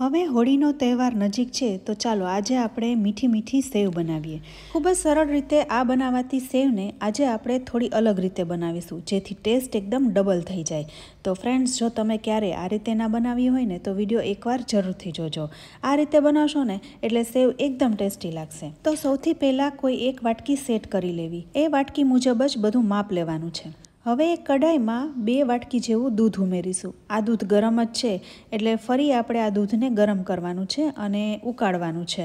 હવે હોળીનો તહેવાર નજીક છે તો ચાલો આજે આપણે મીઠી મીઠી સેવ બનાવીએ ખૂબ જ સરળ રીતે આ બનાવાતી સેવને આજે આપણે થોડી અલગ રીતે બનાવીશું જેથી ટેસ્ટ એકદમ ડબલ થઈ જાય તો ફ્રેન્ડ્સ જો તમે ક્યારે આ રીતે ના બનાવી હોય ને તો વિડીયો એકવાર જરૂરથી જોજો આ રીતે બનાવશો ને એટલે સેવ એકદમ ટેસ્ટી લાગશે તો સૌથી પહેલાં કોઈ એક વાટકી સેટ કરી લેવી એ વાટકી મુજબ જ બધું માપ લેવાનું છે હવે કઢાઈમાં બે વાટકી જેવું દૂધ ઉમેરીશું આ દૂધ ગરમ જ છે એટલે ફરી આપણે આ દૂધને ગરમ કરવાનું છે અને ઉકાળવાનું છે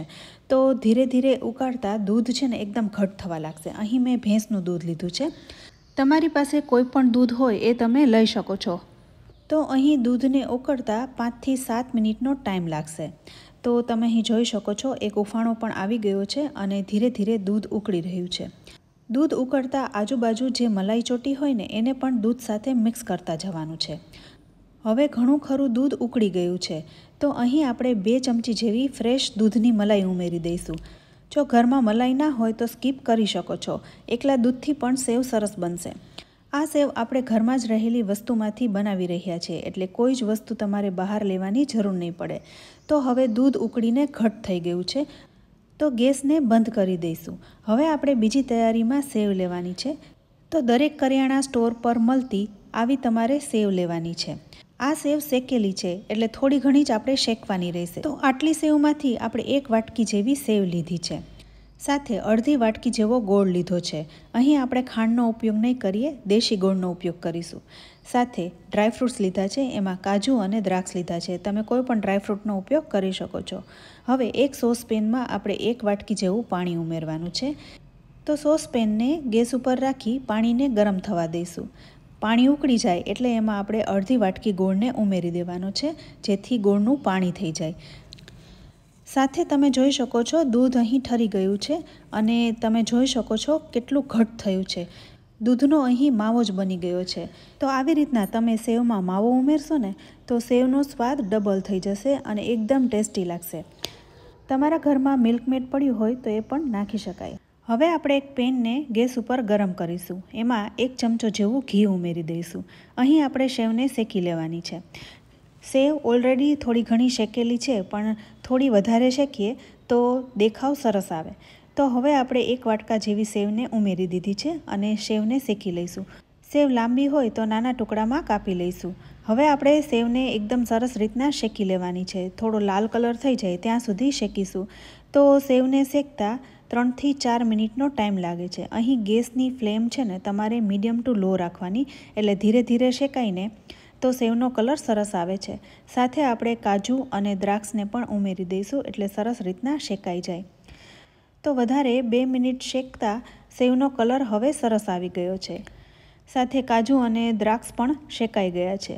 તો ધીરે ધીરે ઉકાળતા દૂધ છે ને એકદમ ઘટ થવા લાગશે અહીં મેં ભેંસનું દૂધ લીધું છે તમારી પાસે કોઈ પણ દૂધ હોય એ તમે લઈ શકો છો તો અહીં દૂધને ઉકળતા પાંચથી સાત મિનિટનો ટાઈમ લાગશે તો તમે અહીં જોઈ શકો છો એક ઉફાણો પણ આવી ગયો છે અને ધીરે ધીરે દૂધ ઉકળી રહ્યું છે દૂધ ઉકળતા આજુબાજુ જે મલાઈ ચોટી હોય ને એને પણ દૂધ સાથે મિક્સ કરતા જવાનું છે હવે ઘણું ખરું દૂધ ઉકળી ગયું છે તો અહીં આપણે બે ચમચી જેવી ફ્રેશ દૂધની મલાઈ ઉમેરી દઈશું જો ઘરમાં મલાઈ ના હોય તો સ્કીપ કરી શકો છો એકલા દૂધથી પણ સેવ સરસ બનશે આ સેવ આપણે ઘરમાં જ રહેલી વસ્તુમાંથી બનાવી રહ્યા છીએ એટલે કોઈ જ વસ્તુ તમારે બહાર લેવાની જરૂર નહીં પડે તો હવે દૂધ ઉકળીને ઘટ થઈ ગયું છે તો ગેસને બંધ કરી દઈશું હવે આપણે બીજી તૈયારીમાં સેવ લેવાની છે તો દરેક કરિયાણા સ્ટોર પર મળતી આવી તમારે સેવ લેવાની છે આ સેવ શેકેલી છે એટલે થોડી ઘણી જ આપણે શેકવાની રહેશે તો આટલી સેવમાંથી આપણે એક વાટકી જેવી સેવ લીધી છે સાથે અડધી વાટકી જેવો ગોળ લીધો છે અહીં આપણે ખાંડનો ઉપયોગ નહીં કરીએ દેશી ગોળનો ઉપયોગ કરીશું સાથે ડ્રાયફ્રૂટ્સ લીધા છે એમાં કાજુ અને દ્રાક્ષ લીધા છે તમે કોઈ પણ ડ્રાયફ્રૂટનો ઉપયોગ કરી શકો છો હવે એક સોસ પેનમાં આપણે એક વાટકી જેવું પાણી ઉમેરવાનું છે તો સોસ પેનને ગેસ ઉપર રાખી પાણીને ગરમ થવા દઈશું પાણી ઉકળી જાય એટલે એમાં આપણે અડધી વાટકી ગોળને ઉમેરી દેવાનો છે જેથી ગોળનું પાણી થઈ જાય સાથે તમે જોઈ શકો છો દૂધ અહીં ઠરી ગયું છે અને તમે જોઈ શકો છો કેટલું ઘટ થયું છે દૂધનો અહીં માવો જ બની ગયો છે તો આવી રીતના તમે સેવમાં માવો ઉમેરશો ને તો સેવનો સ્વાદ ડબલ થઈ જશે અને એકદમ ટેસ્ટી લાગશે તમારા ઘરમાં મિલ્કમેડ પડ્યું હોય તો એ પણ નાખી શકાય હવે આપણે એક પેનને ગેસ ઉપર ગરમ કરીશું એમાં એક ચમચો જેવું ઘી ઉમેરી દઈશું અહીં આપણે સેવને શેકી લેવાની છે સેવ ઓલરેડી થોડી ઘણી શેકેલી છે પણ થોડી વધારે શેકીએ તો દેખાવ સરસ આવે તો હવે આપણે એક વાટકા જેવી સેવને ઉમેરી દીધી છે અને સેવને શેકી લઈશું સેવ લાંબી હોય તો નાના ટુકડામાં કાપી લઈશું હવે આપણે સેવને એકદમ સરસ રીતના શેકી લેવાની છે થોડો લાલ કલર થઈ જાય ત્યાં સુધી શેકીશું તો સેવને શેકતા ત્રણથી ચાર મિનિટનો ટાઈમ લાગે છે અહીં ગેસની ફ્લેમ છે ને તમારે મીડિયમ ટુ લો રાખવાની એટલે ધીરે ધીરે શેકાઈને તો સેવનો કલર સરસ આવે છે સાથે આપણે કાજુ અને દ્રાક્ષને પણ ઉમેરી દઈશું એટલે સરસ રીતના શેકાઈ જાય તો વધારે બે મિનિટ શેકતા સેવનો કલર હવે સરસ આવી ગયો છે સાથે કાજુ અને દ્રાક્ષ પણ શેકાઈ ગયા છે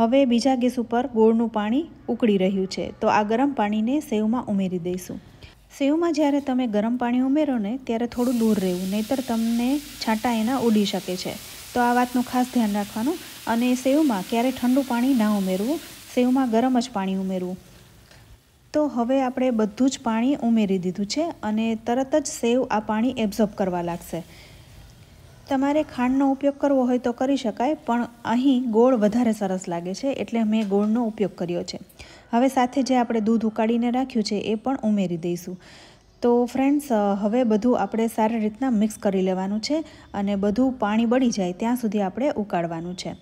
હવે બીજા ગેસ ઉપર ગોળનું પાણી ઉકળી રહ્યું છે તો આ ગરમ પાણીને સેવમાં ઉમેરી દઈશું સેવમાં જ્યારે તમે ગરમ પાણી ઉમેરો ને ત્યારે થોડું દૂર રહેવું નહીતર તમને છાંટા એના ઉડી શકે છે તો આ વાતનું ખાસ ધ્યાન રાખવાનું અને સેવમાં ક્યારેય ઠંડુ પાણી ના ઉમેરવું સેવમાં ગરમ જ પાણી ઉમેરવું તો હવે આપણે બધું જ પાણી ઉમેરી દીધું છે અને તરત જ સેવ આ પાણી એબ્ઝોર્બ કરવા લાગશે તમારે ખાંડનો ઉપયોગ કરવો હોય તો કરી શકાય પણ અહીં ગોળ વધારે સરસ લાગે છે એટલે મેં ગોળનો ઉપયોગ કર્યો છે હવે સાથે જે આપણે દૂધ ઉકાળીને રાખ્યું છે એ પણ ઉમેરી દઈશું તો ફ્રેન્ડ્સ હવે બધું આપણે સારી રીતના મિક્સ કરી લેવાનું છે અને બધું પાણી બળી જાય ત્યાં સુધી આપણે ઉકાળવાનું છે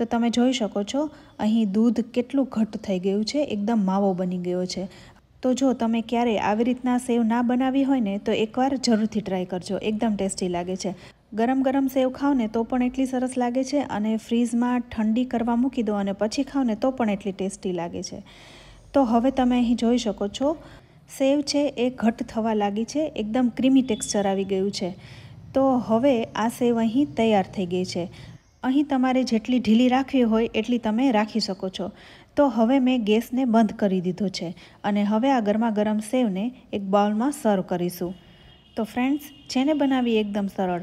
તો તમે જોઈ શકો છો અહીં દૂધ કેટલું ઘટ્ટ થઈ ગયું છે એકદમ માવો બની ગયો છે તો જો તમે ક્યારેય આવી રીતના સેવ ના બનાવી હોય ને તો એકવાર જરૂરથી ટ્રાય કરજો એકદમ ટેસ્ટી લાગે છે ગરમ ગરમ સેવ ખાવ ને તો પણ એટલી સરસ લાગે છે અને ફ્રીજમાં ઠંડી કરવા મૂકી દો અને પછી ખાવ ને તો પણ એટલી ટેસ્ટી લાગે છે તો હવે તમે અહીં જોઈ શકો છો સેવ છે એ ઘટ થવા લાગી છે એકદમ ક્રીમી ટેક્સચર આવી ગયું છે તો હવે આ સેવ અહીં તૈયાર થઈ ગઈ છે અહીં તમારે જેટલી ઢીલી રાખવી હોય એટલી તમે રાખી શકો છો તો હવે મેં ગેસને બંધ કરી દીધો છે અને હવે આ ગરમા ગરમ સેવને એક બાઉલમાં સર્વ કરીશું તો ફ્રેન્ડ્સ જેને બનાવી એકદમ સરળ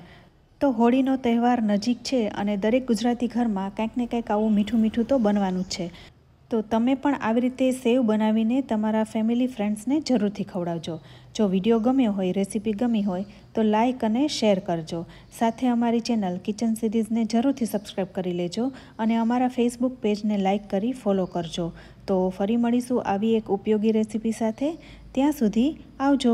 તો હોળીનો તહેવાર નજીક છે અને દરેક ગુજરાતી ઘરમાં કંઈક ને કંઈક આવું મીઠું મીઠું તો બનવાનું જ છે તો તમે પણ આવી રીતે સેવ બનાવીને તમારા ફેમિલી ફ્રેન્ડ્સને જરૂરથી ખવડાવજો જો વિડીયો ગમ્યો હોય રેસીપી ગમી હોય તો લાઇક અને શેર કરજો સાથે અમારી ચેનલ કિચન સિરીઝને જરૂરથી સબસ્ક્રાઈબ કરી લેજો અને અમારા ફેસબુક પેજને લાઇક કરી ફોલો કરજો તો ફરી મળીશું આવી એક ઉપયોગી રેસીપી સાથે ત્યાં સુધી આવજો